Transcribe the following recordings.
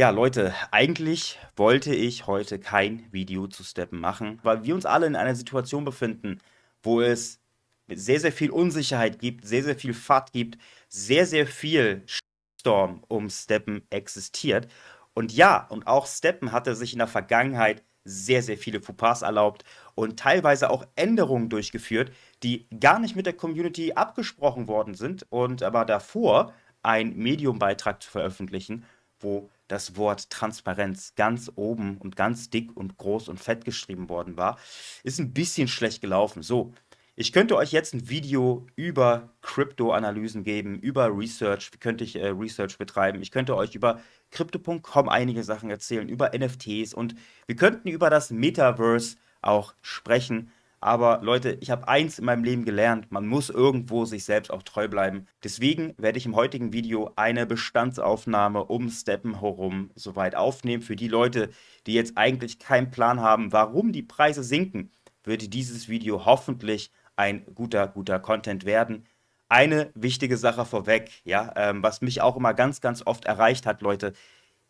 Ja, Leute, eigentlich wollte ich heute kein Video zu Steppen machen, weil wir uns alle in einer Situation befinden, wo es sehr, sehr viel Unsicherheit gibt, sehr, sehr viel Fahrt gibt, sehr, sehr viel Storm um Steppen existiert. Und ja, und auch Steppen hatte sich in der Vergangenheit sehr, sehr viele Fauxpas erlaubt und teilweise auch Änderungen durchgeführt, die gar nicht mit der Community abgesprochen worden sind und aber davor ein Medium-Beitrag zu veröffentlichen, wo das Wort Transparenz ganz oben und ganz dick und groß und fett geschrieben worden war, ist ein bisschen schlecht gelaufen. So, ich könnte euch jetzt ein Video über Kryptoanalysen geben, über Research, wie könnte ich äh, Research betreiben. Ich könnte euch über crypto.com einige Sachen erzählen, über NFTs und wir könnten über das Metaverse auch sprechen. Aber Leute, ich habe eins in meinem Leben gelernt, man muss irgendwo sich selbst auch treu bleiben. Deswegen werde ich im heutigen Video eine Bestandsaufnahme um Steppen herum soweit aufnehmen. Für die Leute, die jetzt eigentlich keinen Plan haben, warum die Preise sinken, wird dieses Video hoffentlich ein guter, guter Content werden. Eine wichtige Sache vorweg, ja, ähm, was mich auch immer ganz, ganz oft erreicht hat, Leute.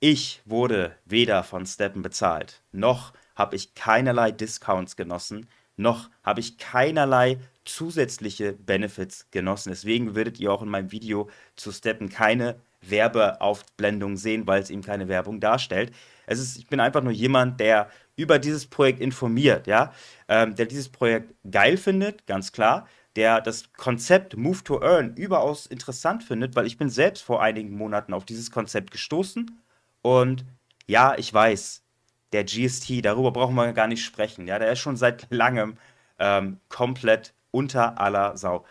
Ich wurde weder von Steppen bezahlt, noch habe ich keinerlei Discounts genossen noch habe ich keinerlei zusätzliche Benefits genossen. Deswegen würdet ihr auch in meinem Video zu Steppen keine Werbeaufblendung sehen, weil es eben keine Werbung darstellt. Es ist, ich bin einfach nur jemand, der über dieses Projekt informiert, ja, ähm, der dieses Projekt geil findet, ganz klar, der das Konzept Move to Earn überaus interessant findet, weil ich bin selbst vor einigen Monaten auf dieses Konzept gestoßen und ja, ich weiß, der GST, darüber brauchen wir gar nicht sprechen. Ja, der ist schon seit langem ähm, komplett unter aller Sau.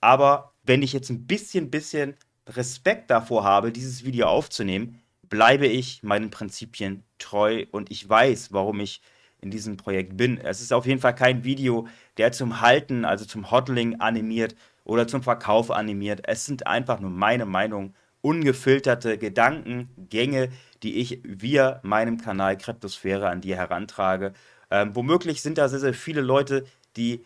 Aber wenn ich jetzt ein bisschen, bisschen Respekt davor habe, dieses Video aufzunehmen, bleibe ich meinen Prinzipien treu und ich weiß, warum ich in diesem Projekt bin. Es ist auf jeden Fall kein Video, der zum Halten, also zum Hodling animiert oder zum Verkauf animiert. Es sind einfach nur meine Meinungen ungefilterte Gedankengänge, die ich via meinem Kanal Kreptosphäre an dir herantrage. Ähm, womöglich sind da sehr, sehr viele Leute, die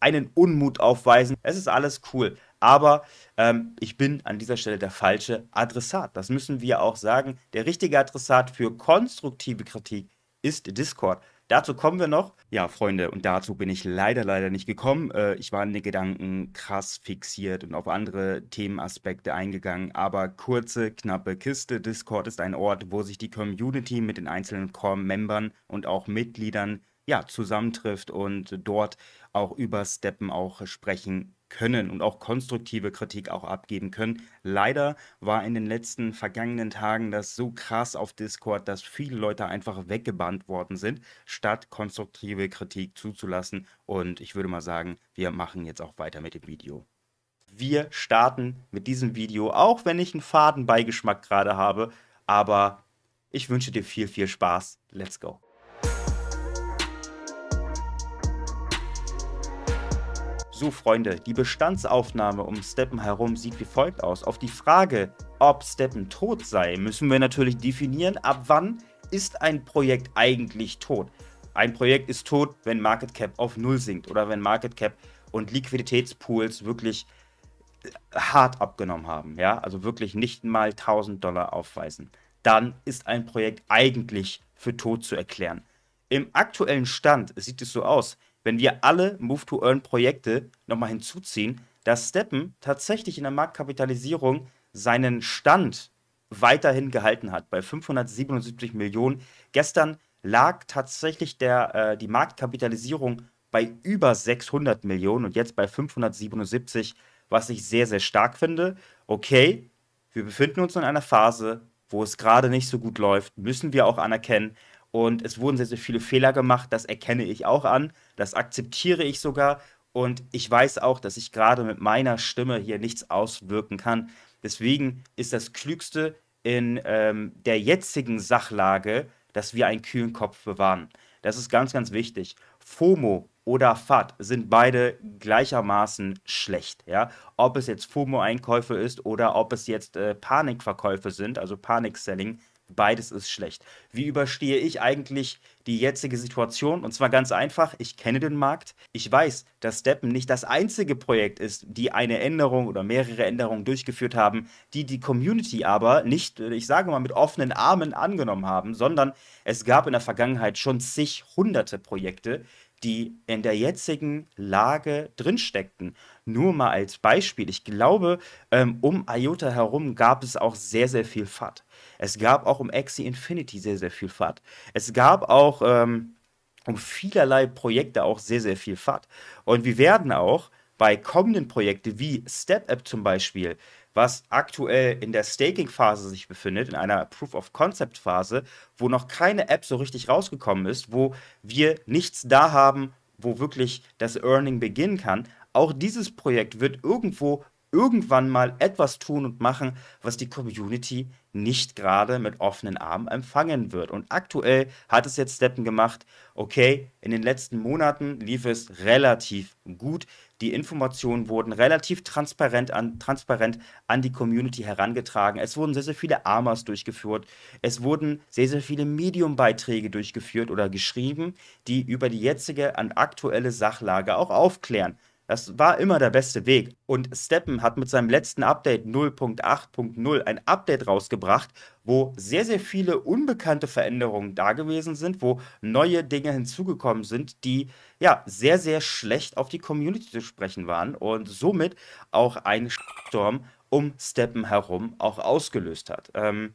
einen Unmut aufweisen. Es ist alles cool. Aber ähm, ich bin an dieser Stelle der falsche Adressat. Das müssen wir auch sagen. Der richtige Adressat für konstruktive Kritik ist Discord. Dazu kommen wir noch. Ja, Freunde, und dazu bin ich leider, leider nicht gekommen. Äh, ich war in den Gedanken krass fixiert und auf andere Themenaspekte eingegangen. Aber kurze, knappe Kiste. Discord ist ein Ort, wo sich die Community mit den einzelnen Core-Membern und auch Mitgliedern ja, zusammentrifft und dort auch über Steppen auch sprechen können und auch konstruktive Kritik auch abgeben können. Leider war in den letzten vergangenen Tagen das so krass auf Discord, dass viele Leute einfach weggebannt worden sind, statt konstruktive Kritik zuzulassen. Und ich würde mal sagen, wir machen jetzt auch weiter mit dem Video. Wir starten mit diesem Video, auch wenn ich einen faden Beigeschmack gerade habe, aber ich wünsche dir viel, viel Spaß. Let's go. So, Freunde, die Bestandsaufnahme um Steppen herum sieht wie folgt aus. Auf die Frage, ob Steppen tot sei, müssen wir natürlich definieren, ab wann ist ein Projekt eigentlich tot. Ein Projekt ist tot, wenn Market Cap auf Null sinkt oder wenn Market Cap und Liquiditätspools wirklich äh, hart abgenommen haben, ja, also wirklich nicht mal 1000 Dollar aufweisen, dann ist ein Projekt eigentlich für tot zu erklären. Im aktuellen Stand sieht es so aus, wenn wir alle Move-to-Earn-Projekte nochmal hinzuziehen, dass Steppen tatsächlich in der Marktkapitalisierung seinen Stand weiterhin gehalten hat bei 577 Millionen. Gestern lag tatsächlich der, äh, die Marktkapitalisierung bei über 600 Millionen und jetzt bei 577, was ich sehr, sehr stark finde. Okay, wir befinden uns in einer Phase, wo es gerade nicht so gut läuft, müssen wir auch anerkennen. Und es wurden sehr, sehr viele Fehler gemacht. Das erkenne ich auch an. Das akzeptiere ich sogar. Und ich weiß auch, dass ich gerade mit meiner Stimme hier nichts auswirken kann. Deswegen ist das Klügste in ähm, der jetzigen Sachlage, dass wir einen kühlen Kopf bewahren. Das ist ganz, ganz wichtig. FOMO oder FAT sind beide gleichermaßen schlecht. Ja? Ob es jetzt FOMO-Einkäufe ist oder ob es jetzt äh, Panikverkäufe sind, also Panik-Selling, Beides ist schlecht. Wie überstehe ich eigentlich die jetzige Situation? Und zwar ganz einfach, ich kenne den Markt. Ich weiß, dass Steppen nicht das einzige Projekt ist, die eine Änderung oder mehrere Änderungen durchgeführt haben, die die Community aber nicht, ich sage mal, mit offenen Armen angenommen haben, sondern es gab in der Vergangenheit schon zig hunderte Projekte, die in der jetzigen Lage drinsteckten. Nur mal als Beispiel. Ich glaube, ähm, um IOTA herum gab es auch sehr, sehr viel FAT. Es gab auch um Axie Infinity sehr, sehr viel FAT. Es gab auch ähm, um vielerlei Projekte auch sehr, sehr viel FAT. Und wir werden auch bei kommenden Projekten wie Step App zum Beispiel was aktuell in der Staking-Phase sich befindet, in einer Proof-of-Concept-Phase, wo noch keine App so richtig rausgekommen ist, wo wir nichts da haben, wo wirklich das Earning beginnen kann. Auch dieses Projekt wird irgendwo irgendwann mal etwas tun und machen, was die Community nicht gerade mit offenen Armen empfangen wird. Und aktuell hat es jetzt Steppen gemacht. Okay, in den letzten Monaten lief es relativ gut. Die Informationen wurden relativ transparent an, transparent an die Community herangetragen. Es wurden sehr, sehr viele Amas durchgeführt. Es wurden sehr, sehr viele Medium-Beiträge durchgeführt oder geschrieben, die über die jetzige und aktuelle Sachlage auch aufklären. Das war immer der beste Weg. Und Steppen hat mit seinem letzten Update 0.8.0 ein Update rausgebracht, wo sehr, sehr viele unbekannte Veränderungen da gewesen sind, wo neue Dinge hinzugekommen sind, die ja sehr, sehr schlecht auf die Community zu sprechen waren und somit auch einen Sturm um Steppen herum auch ausgelöst hat. Ähm,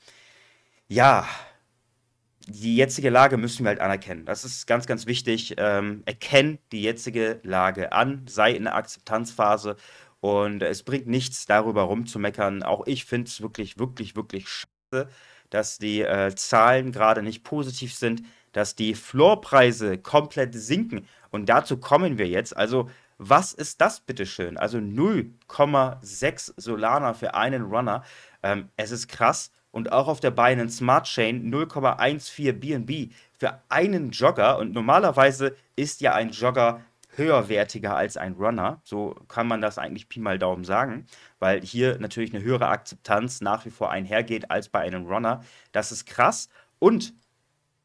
ja, die jetzige Lage müssen wir halt anerkennen. Das ist ganz, ganz wichtig. Ähm, erkennt die jetzige Lage an, sei in der Akzeptanzphase und es bringt nichts, darüber rumzumeckern. Auch ich finde es wirklich, wirklich, wirklich scheiße, dass die äh, Zahlen gerade nicht positiv sind, dass die Floorpreise komplett sinken. Und dazu kommen wir jetzt. Also, was ist das bitteschön? Also 0,6 Solana für einen Runner. Ähm, es ist krass und auch auf der Binance Smart Chain 0,14 BNB für einen Jogger. Und normalerweise ist ja ein Jogger höherwertiger als ein Runner. So kann man das eigentlich Pi mal Daumen sagen, weil hier natürlich eine höhere Akzeptanz nach wie vor einhergeht als bei einem Runner. Das ist krass. Und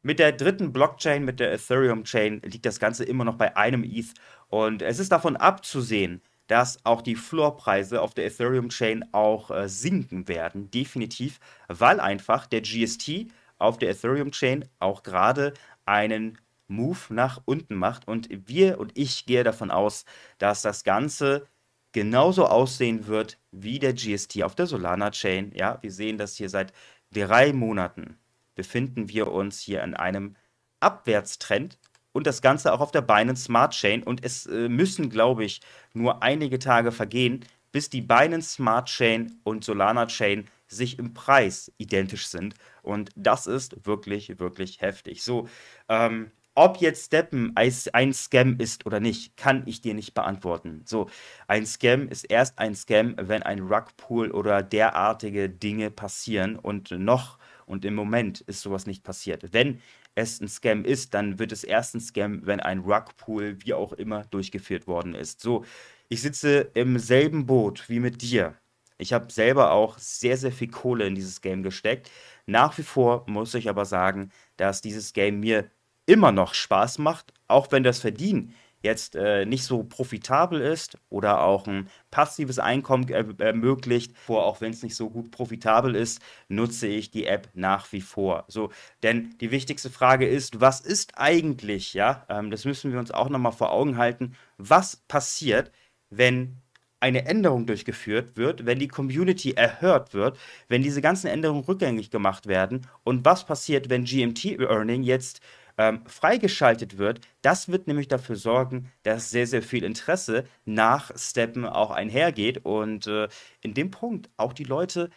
mit der dritten Blockchain, mit der Ethereum-Chain, liegt das Ganze immer noch bei einem ETH. Und es ist davon abzusehen, dass auch die Floorpreise auf der Ethereum-Chain auch äh, sinken werden, definitiv, weil einfach der GST auf der Ethereum-Chain auch gerade einen Move nach unten macht. Und wir und ich gehe davon aus, dass das Ganze genauso aussehen wird wie der GST auf der Solana-Chain. Ja, wir sehen das hier seit drei Monaten befinden wir uns hier in einem Abwärtstrend und das Ganze auch auf der Binance Smart Chain. Und es äh, müssen, glaube ich, nur einige Tage vergehen, bis die Binance Smart Chain und Solana Chain sich im Preis identisch sind. Und das ist wirklich, wirklich heftig. So, ähm, ob jetzt Steppen ein Scam ist oder nicht, kann ich dir nicht beantworten. So, ein Scam ist erst ein Scam, wenn ein Rugpool oder derartige Dinge passieren und noch und im Moment ist sowas nicht passiert. Wenn es ein Scam ist, dann wird es erst ein Scam, wenn ein Rugpool, wie auch immer, durchgeführt worden ist. So, ich sitze im selben Boot wie mit dir. Ich habe selber auch sehr, sehr viel Kohle in dieses Game gesteckt. Nach wie vor muss ich aber sagen, dass dieses Game mir immer noch Spaß macht, auch wenn das Verdienen jetzt äh, nicht so profitabel ist oder auch ein passives Einkommen er äh, ermöglicht, vor, auch wenn es nicht so gut profitabel ist, nutze ich die App nach wie vor. So, denn die wichtigste Frage ist, was ist eigentlich, ja, ähm, das müssen wir uns auch nochmal vor Augen halten, was passiert, wenn eine Änderung durchgeführt wird, wenn die Community erhört wird, wenn diese ganzen Änderungen rückgängig gemacht werden und was passiert, wenn GMT-Earning jetzt ähm, freigeschaltet wird. Das wird nämlich dafür sorgen, dass sehr, sehr viel Interesse nach Steppen auch einhergeht und äh, in dem Punkt auch die Leute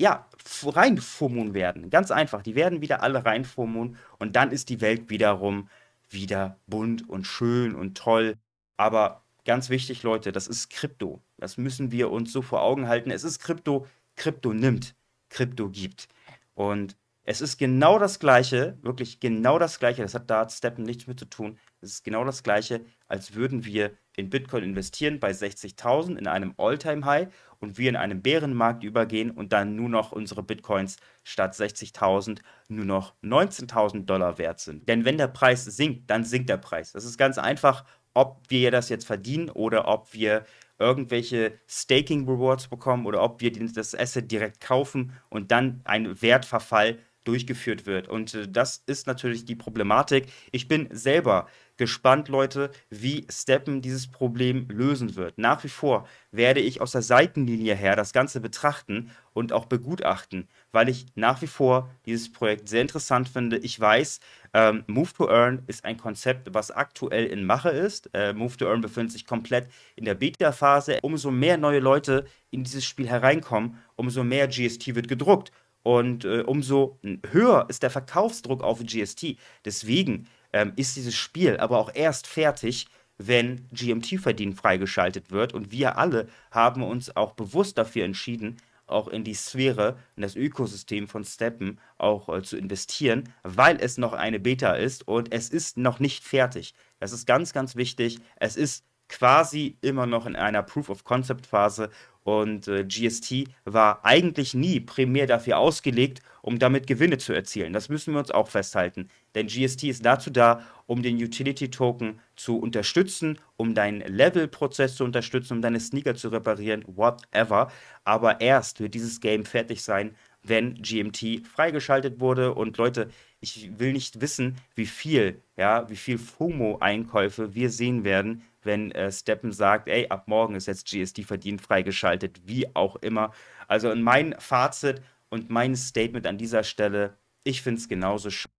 ja, reinfummeln werden. Ganz einfach. Die werden wieder alle reinfummeln und dann ist die Welt wiederum wieder bunt und schön und toll. Aber ganz wichtig, Leute, das ist Krypto. Das müssen wir uns so vor Augen halten. Es ist Krypto. Krypto nimmt, Krypto gibt. Und es ist genau das Gleiche, wirklich genau das Gleiche. Das hat da Steppen nichts mit zu tun. Es ist genau das Gleiche, als würden wir in Bitcoin investieren bei 60.000 in einem All-Time-High und wir in einem Bärenmarkt übergehen und dann nur noch unsere Bitcoins statt 60.000 nur noch 19.000 Dollar wert sind. Denn wenn der Preis sinkt, dann sinkt der Preis. Das ist ganz einfach, ob wir das jetzt verdienen oder ob wir irgendwelche Staking Rewards bekommen oder ob wir das Asset direkt kaufen und dann einen Wertverfall durchgeführt wird. Und äh, das ist natürlich die Problematik. Ich bin selber gespannt, Leute, wie Steppen dieses Problem lösen wird. Nach wie vor werde ich aus der Seitenlinie her das Ganze betrachten und auch begutachten, weil ich nach wie vor dieses Projekt sehr interessant finde. Ich weiß, ähm, Move to Earn ist ein Konzept, was aktuell in Mache ist. Äh, Move to Earn befindet sich komplett in der Beta-Phase. Umso mehr neue Leute in dieses Spiel hereinkommen, umso mehr GST wird gedruckt und äh, umso höher ist der Verkaufsdruck auf GST. Deswegen ähm, ist dieses Spiel aber auch erst fertig, wenn GMT-Verdienen freigeschaltet wird. Und wir alle haben uns auch bewusst dafür entschieden, auch in die Sphäre, in das Ökosystem von Steppen auch äh, zu investieren, weil es noch eine Beta ist und es ist noch nicht fertig. Das ist ganz, ganz wichtig. Es ist quasi immer noch in einer Proof-of-Concept-Phase und äh, GST war eigentlich nie primär dafür ausgelegt, um damit Gewinne zu erzielen. Das müssen wir uns auch festhalten. Denn GST ist dazu da, um den Utility-Token zu unterstützen, um deinen Level-Prozess zu unterstützen, um deine Sneaker zu reparieren, whatever. Aber erst wird dieses Game fertig sein, wenn GMT freigeschaltet wurde. Und Leute, ich will nicht wissen, wie viel, ja, wie viel FOMO-Einkäufe wir sehen werden, wenn äh, Steppen sagt, ey, ab morgen ist jetzt GSD verdient freigeschaltet, wie auch immer. Also in mein Fazit und mein Statement an dieser Stelle, ich finde es genauso schön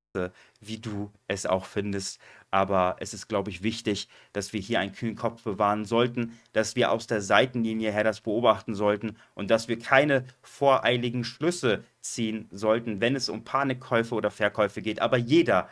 wie du es auch findest. Aber es ist, glaube ich, wichtig, dass wir hier einen kühlen Kopf bewahren sollten, dass wir aus der Seitenlinie her das beobachten sollten und dass wir keine voreiligen Schlüsse ziehen sollten, wenn es um Panikkäufe oder Verkäufe geht. Aber jeder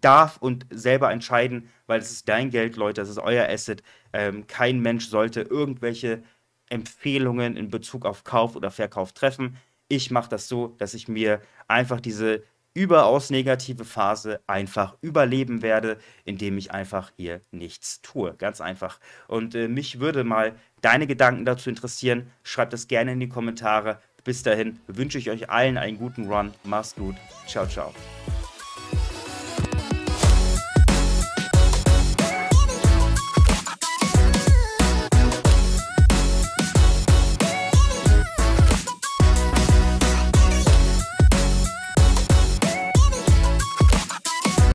darf und selber entscheiden, weil es ist dein Geld, Leute, es ist euer Asset. Ähm, kein Mensch sollte irgendwelche Empfehlungen in Bezug auf Kauf oder Verkauf treffen. Ich mache das so, dass ich mir einfach diese überaus negative Phase einfach überleben werde, indem ich einfach hier nichts tue. Ganz einfach. Und äh, mich würde mal deine Gedanken dazu interessieren. Schreib das gerne in die Kommentare. Bis dahin wünsche ich euch allen einen guten Run. Mach's gut. Ciao, ciao.